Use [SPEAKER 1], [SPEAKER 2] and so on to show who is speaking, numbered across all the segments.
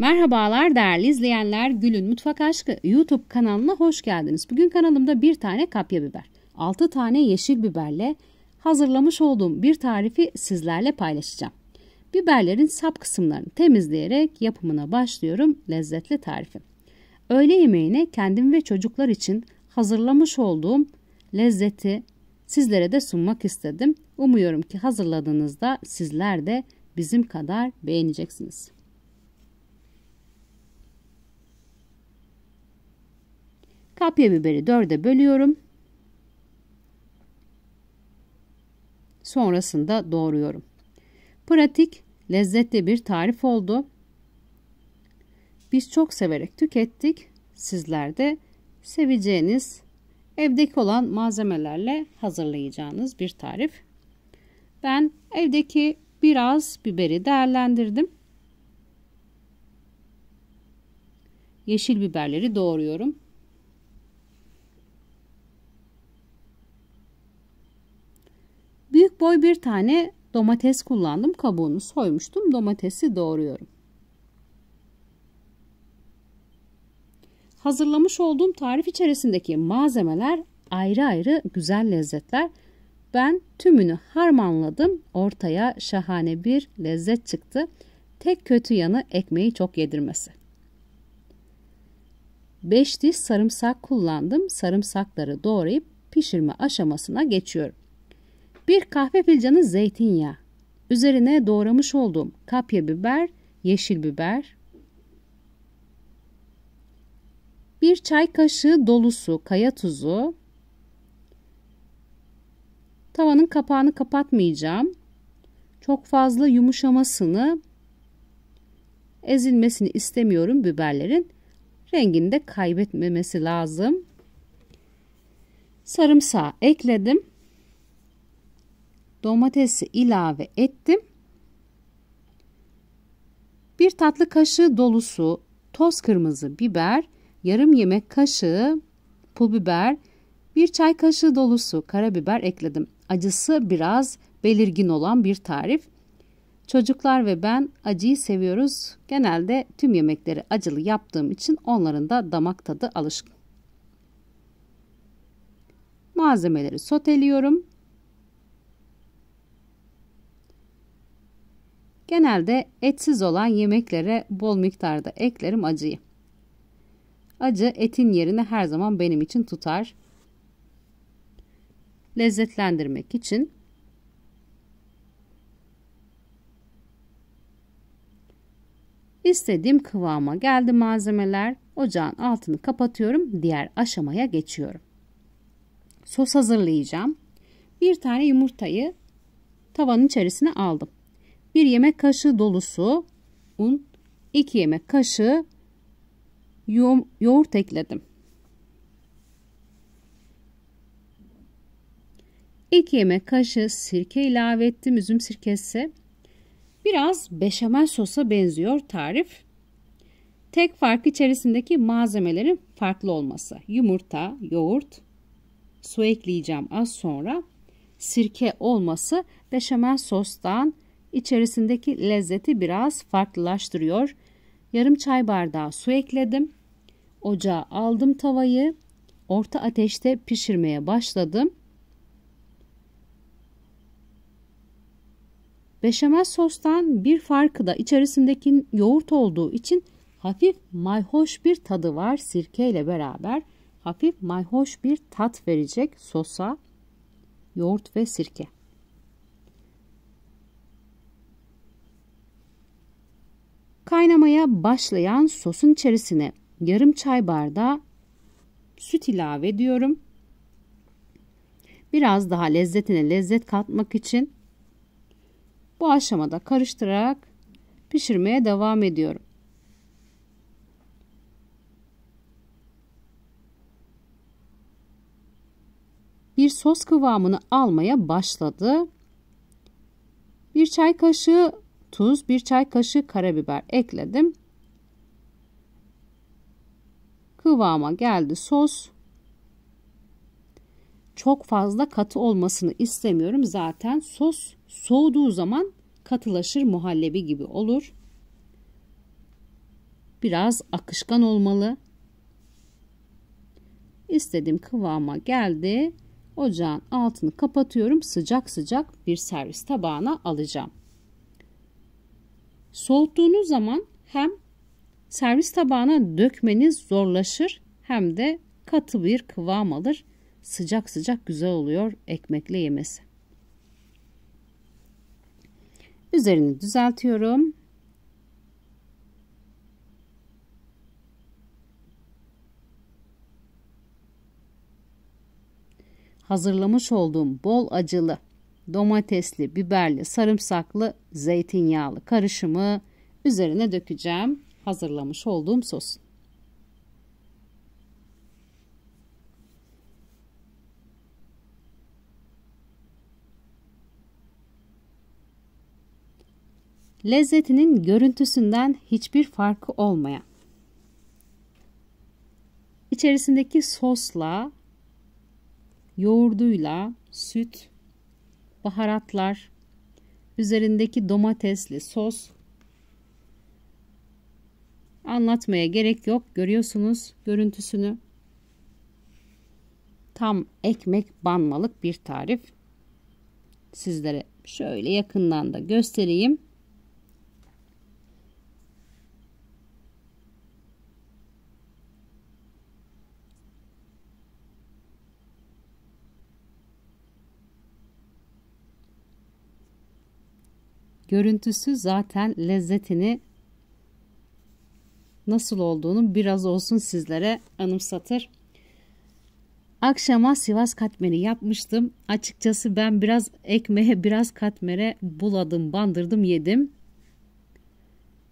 [SPEAKER 1] Merhabalar değerli izleyenler, Gül'ün Mutfak Aşkı YouTube kanalına hoş geldiniz. Bugün kanalımda bir tane kapya biber, 6 tane yeşil biberle hazırlamış olduğum bir tarifi sizlerle paylaşacağım. Biberlerin sap kısımlarını temizleyerek yapımına başlıyorum lezzetli tarifim. Öğle yemeğine kendim ve çocuklar için hazırlamış olduğum lezzeti sizlere de sunmak istedim. Umuyorum ki hazırladığınızda sizler de bizim kadar beğeneceksiniz. Kapya biberi 4'e bölüyorum. Sonrasında doğruyorum. Pratik, lezzetli bir tarif oldu. Biz çok severek tükettik. Sizler de seveceğiniz, evdeki olan malzemelerle hazırlayacağınız bir tarif. Ben evdeki biraz biberi değerlendirdim. Yeşil biberleri doğruyorum. boy bir tane domates kullandım. Kabuğunu soymuştum. Domatesi doğruyorum. Hazırlamış olduğum tarif içerisindeki malzemeler ayrı ayrı güzel lezzetler. Ben tümünü harmanladım. Ortaya şahane bir lezzet çıktı. Tek kötü yanı ekmeği çok yedirmesi. 5 diş sarımsak kullandım. Sarımsakları doğrayıp pişirme aşamasına geçiyorum. Bir kahve fincanı zeytinyağı. Üzerine doğramış olduğum kapya biber, yeşil biber. Bir çay kaşığı dolusu kaya tuzu. Tavanın kapağını kapatmayacağım. Çok fazla yumuşamasını, ezilmesini istemiyorum biberlerin. Rengini de kaybetmemesi lazım. Sarımsağı ekledim domatesi ilave ettim. Bir tatlı kaşığı dolusu toz kırmızı biber, yarım yemek kaşığı pul biber, bir çay kaşığı dolusu karabiber ekledim. Acısı biraz belirgin olan bir tarif. Çocuklar ve ben acıyı seviyoruz. Genelde tüm yemekleri acılı yaptığım için onların da damak tadı alışkın. Malzemeleri soteliyorum. Genelde etsiz olan yemeklere bol miktarda eklerim acıyı. Acı etin yerini her zaman benim için tutar. Lezzetlendirmek için istediğim kıvama geldi malzemeler. Ocağın altını kapatıyorum. Diğer aşamaya geçiyorum. Sos hazırlayacağım. Bir tane yumurtayı tavanın içerisine aldım. 1 yemek kaşığı dolusu un, 2 yemek kaşığı yo yoğurt ekledim. 2 yemek kaşığı sirke ilave ettim. Üzüm sirkesi. Biraz beşamel sosa benziyor tarif. Tek fark içerisindeki malzemelerin farklı olması. Yumurta, yoğurt, su ekleyeceğim az sonra. Sirke olması beşamel sostan içerisindeki lezzeti biraz farklılaştırıyor. Yarım çay bardağı su ekledim. Ocağa aldım tavayı. Orta ateşte pişirmeye başladım. Beşamel sostan bir farkı da içerisindeki yoğurt olduğu için hafif mayhoş bir tadı var sirke ile beraber. Hafif mayhoş bir tat verecek sosa yoğurt ve sirke. Kaynamaya başlayan sosun içerisine yarım çay bardağı süt ilave ediyorum. Biraz daha lezzetine lezzet katmak için bu aşamada karıştırarak pişirmeye devam ediyorum. Bir sos kıvamını almaya başladı. Bir çay kaşığı tuz, bir çay kaşığı karabiber ekledim. Kıvama geldi sos. Çok fazla katı olmasını istemiyorum. Zaten sos soğuduğu zaman katılaşır muhallebi gibi olur. Biraz akışkan olmalı. İstediğim kıvama geldi. Ocağın altını kapatıyorum. Sıcak sıcak bir servis tabağına alacağım. Soğuttuğunuz zaman hem servis tabağına dökmeniz zorlaşır hem de katı bir kıvam alır. Sıcak sıcak güzel oluyor ekmekle yemesi. Üzerini düzeltiyorum. Hazırlamış olduğum bol acılı domatesli, biberli, sarımsaklı, zeytinyağlı karışımı üzerine dökeceğim hazırlamış olduğum sosun. Lezzetinin görüntüsünden hiçbir farkı olmayan içerisindeki sosla, yoğurduyla, süt baharatlar, üzerindeki domatesli sos anlatmaya gerek yok. Görüyorsunuz görüntüsünü. Tam ekmek banmalık bir tarif. Sizlere şöyle yakından da göstereyim. görüntüsü zaten lezzetini nasıl olduğunu biraz olsun sizlere anımsatır. Akşama Sivas katmeri yapmıştım. Açıkçası ben biraz ekmeğe biraz katmere buladım, bandırdım, yedim.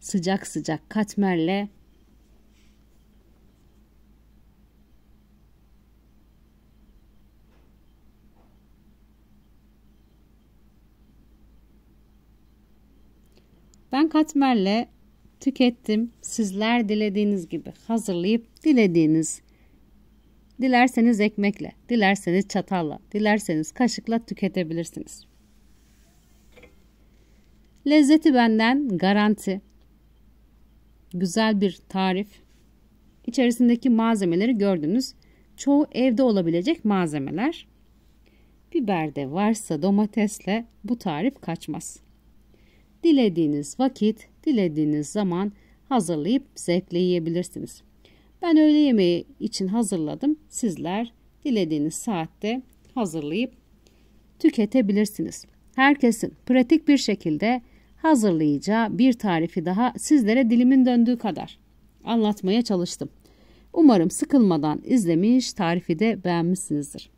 [SPEAKER 1] Sıcak sıcak katmerle katmerle tükettim. Sizler dilediğiniz gibi hazırlayıp dilediğiniz dilerseniz ekmekle, dilerseniz çatalla, dilerseniz kaşıkla tüketebilirsiniz. Lezzeti benden garanti. Güzel bir tarif. İçerisindeki malzemeleri gördünüz. Çoğu evde olabilecek malzemeler. Biber de varsa domatesle bu tarif kaçmaz dilediğiniz vakit, dilediğiniz zaman hazırlayıp zevkle yiyebilirsiniz. Ben öğle yemeği için hazırladım. Sizler dilediğiniz saatte hazırlayıp tüketebilirsiniz. Herkesin pratik bir şekilde hazırlayacağı bir tarifi daha sizlere dilimin döndüğü kadar anlatmaya çalıştım. Umarım sıkılmadan izlemiş, tarifi de beğenmişsinizdir.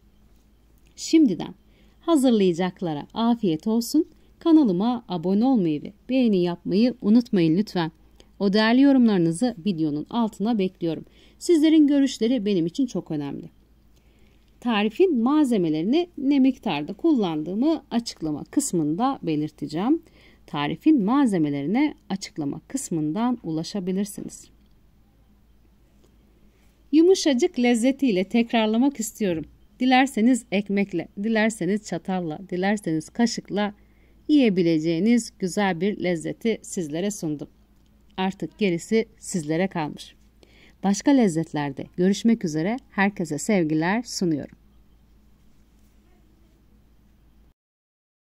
[SPEAKER 1] Şimdiden hazırlayacaklara afiyet olsun. Kanalıma abone olmayı ve beğeni yapmayı unutmayın lütfen. O değerli yorumlarınızı videonun altına bekliyorum. Sizlerin görüşleri benim için çok önemli. Tarifin malzemelerini ne miktarda kullandığımı açıklama kısmında belirteceğim. Tarifin malzemelerine açıklama kısmından ulaşabilirsiniz. Yumuşacık lezzetiyle tekrarlamak istiyorum. Dilerseniz ekmekle, dilerseniz çatalla, dilerseniz kaşıkla yiyebileceğiniz güzel bir lezzeti sizlere sundum. Artık gerisi sizlere kalmış. Başka lezzetlerde görüşmek üzere herkese sevgiler sunuyorum.